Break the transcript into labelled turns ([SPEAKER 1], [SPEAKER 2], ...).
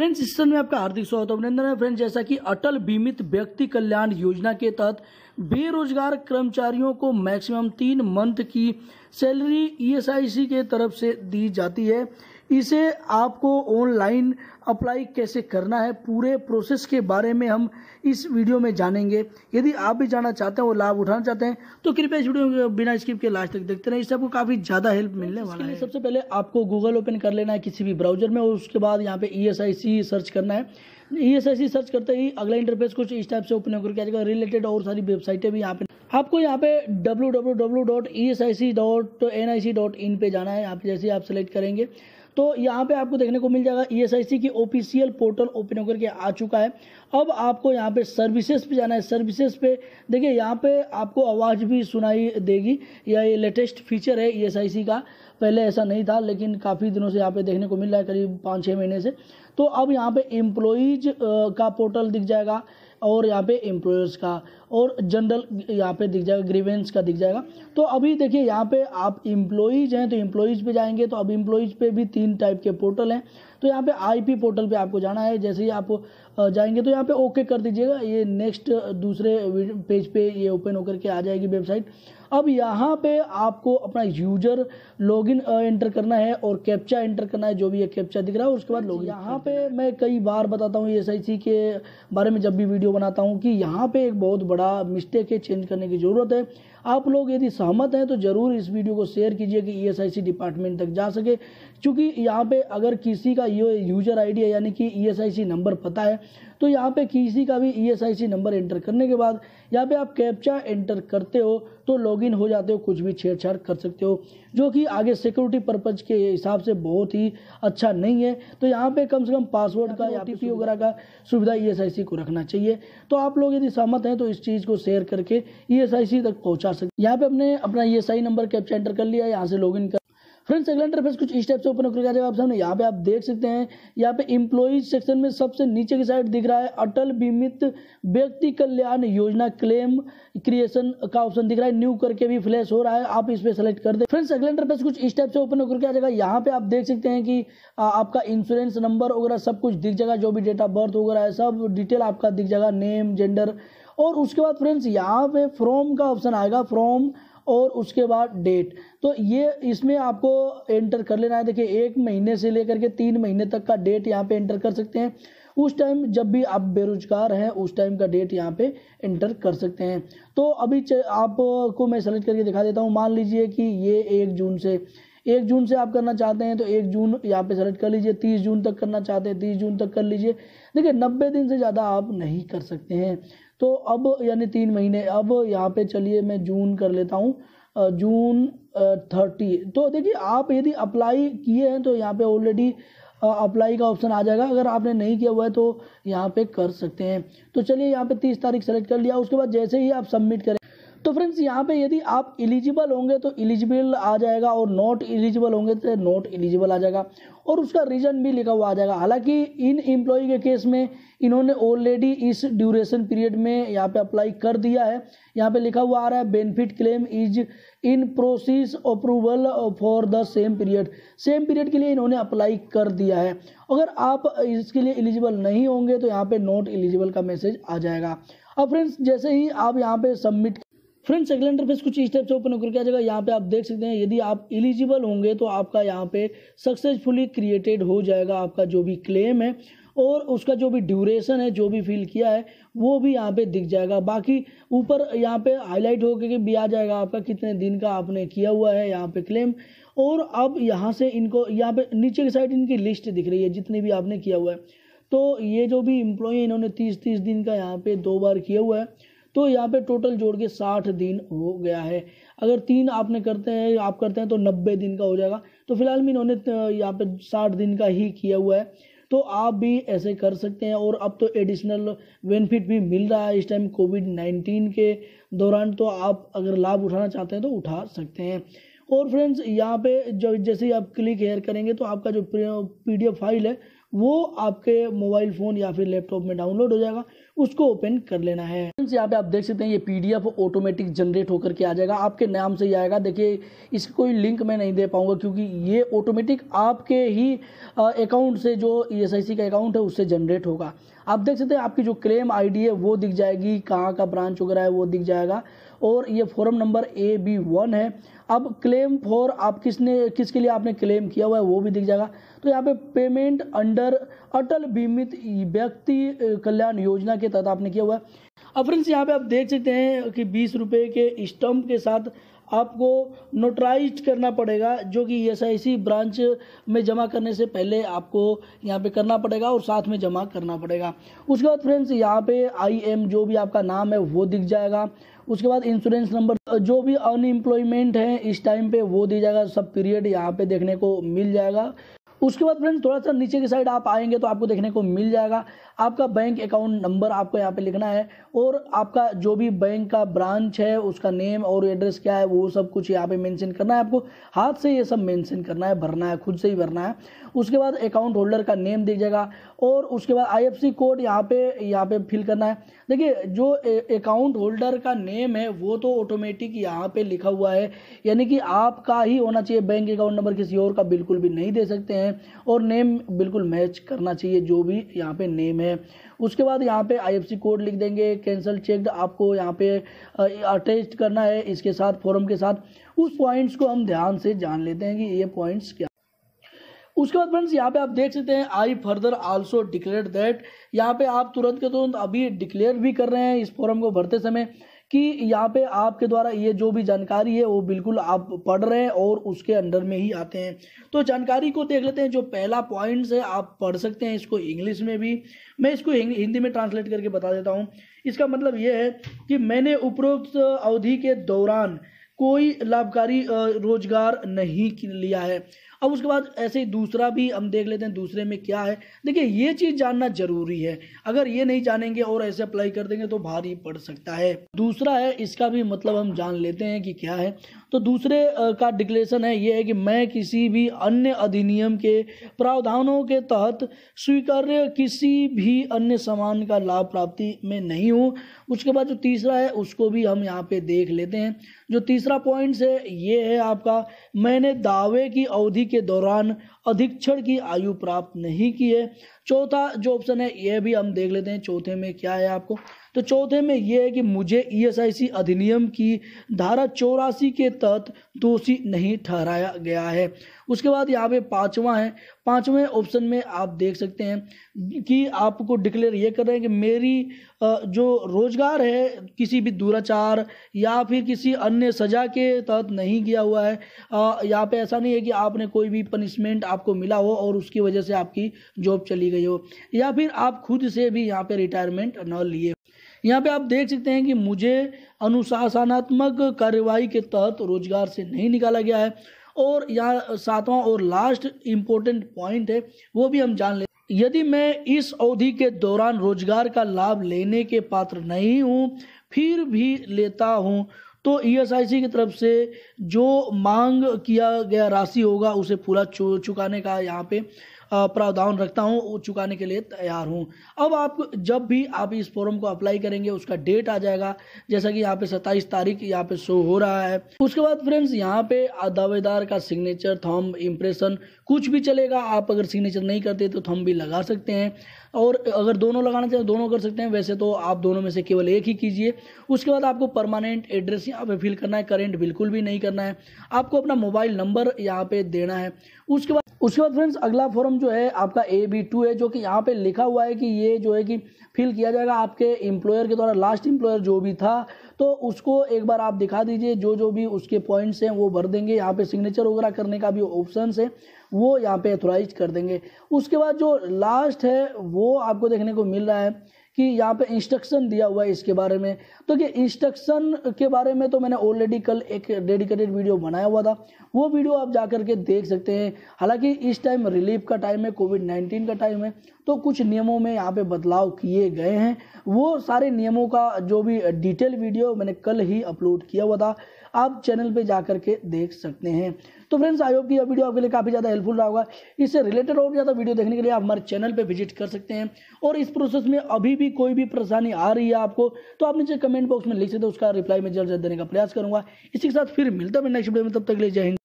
[SPEAKER 1] friends इस में आपका हार्दिक स्वागत अभिनंदन है फ्रेंड्स जैसा कि अटल बीमित व्यक्ति कल्याण योजना के तहत बेरोजगार कर्मचारियों को मैक्सिमम तीन मंथ की सैलरी ईएसआईसी के तरफ से दी जाती है इसे आपको ऑनलाइन अप्लाई कैसे करना है पूरे प्रोसेस के बारे में हम इस वीडियो में जानेंगे यदि आप भी जाना चाहते हैं और लाभ उठाना चाहते हैं तो कृपया इस वीडियो बिना स्किप के लास्ट तक देखते रहें इससे आपको काफ़ी ज़्यादा हेल्प मिलने वाला है सबसे पहले आपको गूगल ओपन कर लेना है किसी भी ब्राउजर में और उसके बाद यहाँ पे ई e सर्च करना है ई एस आई सी सर्च करते ही अगला इंटरफेस कुछ इस टाइप से ओपन होकर क्या जाएगा रिलेटेड और सारी वेबसाइटें भी यहाँ पे आपको यहाँ पे W W W dot E S I C dot N I C dot in पे जाना है यहाँ पे जैसे आप सेलेक्ट करेंगे तो यहाँ पे आपको देखने को मिल जाएगा ई e की ऑफिशियल पोर्टल ओपन होकर के आ चुका है अब आपको यहाँ पे सर्विसेज पे जाना है सर्विसेज पे देखिए यहाँ पे आपको आवाज़ भी सुनाई देगी या ये लेटेस्ट फीचर है ई e का पहले ऐसा नहीं था लेकिन काफ़ी दिनों से यहाँ पे देखने को मिल रहा है करीब पाँच छः महीने से तो अब यहाँ पे एम्प्लॉज का पोर्टल दिख जाएगा और यहाँ पे एम्प्लॉयर्स का और जनरल यहाँ पे दिख जाएगा ग्रीवेंस का दिख जाएगा तो अभी देखिए यहाँ पे आप इम्प्लॉयज़ हैं तो एम्प्लॉयज़ पे जाएंगे तो अब इम्प्लॉयज़ पे भी तीन टाइप के पोर्टल हैं तो यहाँ पे आईपी पोर्टल पे आपको जाना है जैसे ही आप जाएंगे तो यहाँ पे ओके कर दीजिएगा ये नेक्स्ट दूसरे पेज पे ये ओपन होकर के आ जाएगी वेबसाइट अब यहाँ पे आपको अपना यूजर लॉगिन एंटर करना है और कैप्चा एंटर करना है जो भी ये कैप्चा दिख रहा है उसके बाद लोग यहाँ हाँ पे मैं कई बार बताता हूँ एस आई के बारे में जब भी वीडियो बनाता हूँ कि यहाँ पे एक बहुत बड़ा मिस्टेक है चेंज करने की ज़रूरत है आप लोग यदि सहमत हैं तो ज़रूर इस वीडियो को शेयर कीजिए कि ई डिपार्टमेंट तक जा सके क्योंकि यहाँ पे अगर किसी का ये यूजर आईडी है यानी कि ई नंबर पता है तो यहाँ पे किसी का भी ई नंबर एंटर करने के बाद यहाँ पे आप कैप्चा एंटर करते हो तो लॉगिन हो जाते हो कुछ भी छेड़छाड़ कर सकते हो जो कि आगे सिक्योरिटी पर्पज़ के हिसाब से बहुत ही अच्छा नहीं है तो यहाँ पे कम से कम पासवर्ड का या टी वगैरह का सुविधा ई e को रखना चाहिए तो आप लोग यदि सहमत हैं तो इस चीज़ को शेयर करके ई e तक पहुँचा सकते यहाँ पे अपने अपना ई नंबर कैप्चा एंटर कर लिया यहाँ से लॉग कर फ्रेंड्स अगला इंटरफेस कुछ इस टाइप से ओपन होकर जाएगा आप सामने यहाँ पे आप देख सकते हैं यहाँ पे इम्प्लॉज सेक्शन में सबसे नीचे की साइड दिख रहा है अटल बीमित व्यक्ति कल्याण योजना क्लेम क्रिएशन का ऑप्शन दिख रहा है न्यू करके भी फ्लैश हो रहा है आप इस पर सेलेक्ट कर दे फ्रेंड्स अगला इंटरफेस कुछ इस टाइप से ओपन होकर आ जाएगा यहाँ पे आप देख सकते हैं कि आपका इंश्योरेंस नंबर वगैरह सब कुछ दिख जाएगा जो भी डेट ऑफ बर्थ वगैरह है सब डिटेल आपका दिख जाएगा नेम जेंडर और उसके बाद फ्रेंड्स यहाँ पे फ्रॉम का ऑप्शन आएगा फ्रॉम और उसके बाद डेट तो ये इसमें आपको एंटर कर लेना है देखिए एक महीने से लेकर के तीन महीने तक का डेट यहाँ पे एंटर कर सकते हैं उस टाइम जब भी आप बेरोजगार हैं उस टाइम का डेट यहाँ पे एंटर कर सकते हैं तो अभी आपको मैं सेलेक्ट करके दिखा देता हूँ मान लीजिए कि ये एक जून से एक जून से आप करना चाहते हैं तो एक जून यहाँ पे सेलेक्ट कर लीजिए तीस जून तक करना चाहते हैं तीस जून तक कर लीजिए देखिए नब्बे दिन से ज़्यादा आप नहीं कर सकते हैं तो अब यानी तीन महीने अब यहाँ पे चलिए मैं जून कर लेता हूँ जून थर्टी तो देखिए आप यदि अप्लाई किए हैं तो यहाँ पे ऑलरेडी अप्लाई का ऑप्शन आ जाएगा अगर आपने नहीं किया हुआ है तो यहाँ पे कर सकते हैं तो चलिए यहाँ पे तीस तारीख सेलेक्ट कर लिया उसके बाद जैसे ही आप सबमिट करें तो फ्रेंड्स यहाँ पे यदि आप इलिजिबल होंगे तो इलिजिबल आ जाएगा और नॉट इलिजिबल होंगे तो नॉट इलिजिबल आ जाएगा और उसका रीज़न भी लिखा हुआ आ जाएगा हालांकि इन एम्प्लॉय के केस में इन्होंने ऑलरेडी इस ड्यूरेशन पीरियड में यहाँ पे अप्लाई कर दिया है यहाँ पे लिखा हुआ आ रहा है benefit claim is in process approval for the same period same period के लिए इन्होंने अप्लाई कर दिया है अगर आप इसके लिए एलिजिबल नहीं होंगे तो यहाँ पे नॉट एलिजिबल का मैसेज आ जाएगा अब फ्रेंड्स जैसे ही आप यहाँ पे सबमिट फ्रेंड्स अगला फेस कुछ इस टाइप से ओपन होकर क्या जाएगा यहाँ पे आप देख सकते हैं यदि आप एलिजिबल होंगे तो आपका यहाँ पे सक्सेसफुली क्रिएटेड हो जाएगा आपका जो भी क्लेम है और उसका जो भी ड्यूरेशन है जो भी फिल किया है वो भी यहाँ पे दिख जाएगा बाकी ऊपर यहाँ पे हाईलाइट होकर के भी आ जाएगा आपका कितने दिन का आपने किया हुआ है यहाँ पे क्लेम और अब यहाँ से इनको यहाँ पे नीचे की साइड इनकी लिस्ट दिख रही है जितने भी आपने किया हुआ है तो ये जो भी इम्प्लॉय इन्होंने तीस तीस दिन का यहाँ पे दो बार किया हुआ है तो यहाँ पे टोटल जोड़ के साठ दिन हो गया है अगर तीन आपने करते हैं आप करते हैं तो नब्बे दिन का हो जाएगा तो फिलहाल में इन्होंने यहाँ पे साठ दिन का ही किया हुआ है तो आप भी ऐसे कर सकते हैं और अब तो एडिशनल बेनिफिट भी मिल रहा है इस टाइम कोविड नाइन्टीन के दौरान तो आप अगर लाभ उठाना चाहते हैं तो उठा सकते हैं और फ्रेंड्स यहाँ पे जो जैसे ही आप क्लिक हेयर करेंगे तो आपका जो पी फाइल है वो आपके मोबाइल फ़ोन या फिर लैपटॉप में डाउनलोड हो जाएगा उसको ओपन कर लेना है यहाँ पे आप देख सकते हैं ये पीडीएफ ऑटोमेटिक जनरेट होकर के आ जाएगा आपके नाम से ही आएगा देखिए इसकी कोई लिंक मैं नहीं दे पाऊंगा क्योंकि ये ऑटोमेटिक आपके ही अकाउंट से जो ई e का अकाउंट है उससे जनरेट होगा आप देख सकते हैं आपकी जो क्लेम आई है वो दिख जाएगी कहाँ का ब्रांच वगैरह है वो दिख जाएगा और ये form number A B one है अब क्लेम फॉर आप किसने किसके लिए आपने क्लेम किया हुआ है वो भी दिख जाएगा तो यहाँ पे पेमेंट अंडर अटल बीमित व्यक्ति कल्याण योजना के तहत आपने किया हुआ है अब फ्रेंड्स यहाँ पे आप देख सकते हैं कि बीस रुपये के स्टम्प के साथ आपको नोटराइज करना पड़ेगा जो कि एस e ब्रांच में जमा करने से पहले आपको यहाँ पे करना पड़ेगा और साथ में जमा करना पड़ेगा उसके बाद फ्रेंड्स यहाँ पे आई एम जो भी आपका नाम है वो दिख जाएगा उसके बाद इंश्योरेंस नंबर जो भी अनएम्प्लॉयमेंट है इस टाइम पे वो दिया जाएगा सब पीरियड यहाँ पे देखने को मिल जाएगा उसके बाद फ्रेंड्स थोड़ा सा नीचे की साइड आप आएंगे तो आपको देखने को मिल जाएगा आपका बैंक अकाउंट नंबर आपको यहाँ पे लिखना है और आपका जो भी बैंक का ब्रांच है उसका नेम और एड्रेस क्या है वो सब कुछ यहाँ पे मेंशन करना है आपको हाथ से ये सब मेंशन करना है भरना है खुद से ही भरना है उसके बाद अकाउंट होल्डर का नेम दीजिएगा और उसके बाद आईएफसी कोड यहाँ पे यहाँ पे फिल करना है देखिए जो अकाउंट होल्डर का नेम है वो तो ऑटोमेटिक यहाँ पे लिखा हुआ है यानी कि आपका ही होना चाहिए बैंक अकाउंट नंबर किसी और का बिल्कुल भी नहीं दे सकते हैं और नेम बिल्कुल मैच करना चाहिए जो भी यहाँ पे नेम है हैं उसके बाद यहाँ पे आईएफसी कोड लिख देंगे कैंसल चेक आपको यहाँ पे अटेस्ट करना है इसके साथ फॉरम के साथ उस पॉइंट्स को हम ध्यान से जान लेते हैं कि ये पॉइंट्स क्या उसके बाद फ्रेंड्स यहाँ पे आप देख सकते हैं I further also declare that यहाँ पे आप तुरंत के तुरंत अभी डिक्लेयर भी कर रहे हैं इस फॉर्म को भरते समय कि यहाँ पे आपके द्वारा ये जो भी जानकारी है वो बिल्कुल आप पढ़ रहे हैं और उसके अंडर में ही आते हैं तो जानकारी को देख लेते हैं जो पहला पॉइंट्स है आप पढ़ सकते हैं इसको इंग्लिश में भी मैं इसको हिंदी में ट्रांसलेट करके बता देता हूँ इसका मतलब ये है कि मैंने उपरोक्त अवधि के दौरान कोई लाभकारी रोजगार नहीं लिया है अब उसके बाद ऐसे ही दूसरा भी हम देख लेते हैं दूसरे में क्या है देखिए ये चीज़ जानना जरूरी है अगर ये नहीं जानेंगे और ऐसे अप्लाई कर देंगे तो भारी पड़ सकता है दूसरा है इसका भी मतलब हम जान लेते हैं कि क्या है तो दूसरे का डिक्लेशन है ये है कि मैं किसी भी अन्य अधिनियम के प्रावधानों के तहत स्वीकार्य किसी भी अन्य सामान का लाभ प्राप्ति में नहीं हूँ उसके बाद जो तीसरा है उसको भी हम यहाँ पे देख लेते हैं जो तीसरा पॉइंट है ये है आपका मैंने दावे की अवधि के दौरान अधीक्षण की आयु प्राप्त नहीं की है चौथा जो ऑप्शन है यह भी हम देख लेते हैं चौथे में क्या है आपको तो चौथे में ये है कि मुझे ईएसआईसी e अधिनियम की धारा चौरासी के तहत दोषी नहीं ठहराया गया है उसके बाद यहाँ पे पाँचवा है पांचवें ऑप्शन में आप देख सकते हैं कि आपको डिक्लेयर ये कर रहे हैं कि मेरी जो रोजगार है किसी भी दुराचार या फिर किसी अन्य सजा के तहत नहीं किया हुआ है यहाँ पे ऐसा नहीं है कि आपने कोई भी पनिशमेंट आपको मिला हो और उसकी वजह से आपकी जॉब चली गई हो या फिर आप खुद से भी यहाँ पर रिटायरमेंट न लिए यहाँ पे आप देख सकते हैं कि मुझे अनुशासनात्मक कार्यवाही के तहत रोजगार से नहीं निकाला गया है और यहाँ सातवां और लास्ट इम्पोर्टेंट पॉइंट है वो भी हम जान ले यदि मैं इस अवधि के दौरान रोजगार का लाभ लेने के पात्र नहीं हूँ फिर भी लेता हूँ तो ई एस आई सी की तरफ से जो मांग किया गया राशि होगा उसे पूरा चुकाने का यहाँ पे प्रावधान रखता हूँ चुकाने के लिए तैयार हूँ अब आप जब भी आप इस फॉर्म को अप्लाई करेंगे उसका डेट आ जाएगा जैसा कि यहाँ पे सत्ताईस तारीख यहाँ पे शो हो रहा है उसके बाद फ्रेंड्स यहाँ पे दावेदार का सिग्नेचर थम इम्प्रेशन कुछ भी चलेगा आप अगर सिग्नेचर नहीं करते तो थम भी लगा सकते हैं और अगर दोनों लगाना चाहें दोनों कर सकते हैं वैसे तो आप दोनों में से केवल एक ही कीजिए उसके बाद आपको परमानेंट एड्रेस यहाँ पे फिल करना है करेंट बिल्कुल भी नहीं करना है आपको अपना मोबाइल नंबर यहाँ पे देना है उसके बाद उसके बाद फ्रेंड्स अगला फॉर्म जो है आपका ए बी टू है जो कि यहाँ पे लिखा हुआ है कि ये जो है कि फिल किया जाएगा आपके एम्प्लॉयर के द्वारा लास्ट एम्प्लॉयर जो भी था तो उसको एक बार आप दिखा दीजिए जो जो भी उसके पॉइंट्स हैं वो भर देंगे यहाँ पे सिग्नेचर वगैरह करने का भी ऑप्शन है वो यहाँ पे अथोराइज कर देंगे उसके बाद जो लास्ट है वो आपको देखने को मिल रहा है कि यहाँ पे इंस्ट्रक्शन दिया हुआ है इसके बारे में तो कि इंस्ट्रक्शन के बारे में तो मैंने ऑलरेडी कल एक डेडिकेटेड वीडियो बनाया हुआ था वो वीडियो आप जा करके देख सकते हैं हालांकि इस टाइम रिलीफ का टाइम है कोविड नाइन्टीन का टाइम है तो कुछ नियमों में यहाँ पे बदलाव किए गए हैं वो सारे नियमों का जो भी डिटेल वीडियो मैंने कल ही अपलोड किया हुआ था आप चैनल पे जा करके देख सकते हैं तो फ्रेंड्स आई होप कि यह वीडियो आपके लिए काफ़ी ज़्यादा हेल्पफुल रहा होगा इससे रिलेटेड और ज़्यादा वीडियो देखने के लिए आप हमारे चैनल पर विजिट कर सकते हैं और इस प्रोसेस में अभी भी कोई भी परेशानी आ रही है आपको तो आप नीचे कमेंट बॉक्स में लिख सकते हो उसका रिप्लाई मैं जल्द जल्द देने का प्रयास करूँगा इसी के साथ फिर मिलता है नेक्स्ट वीडियो में तब तक ले जाएंगे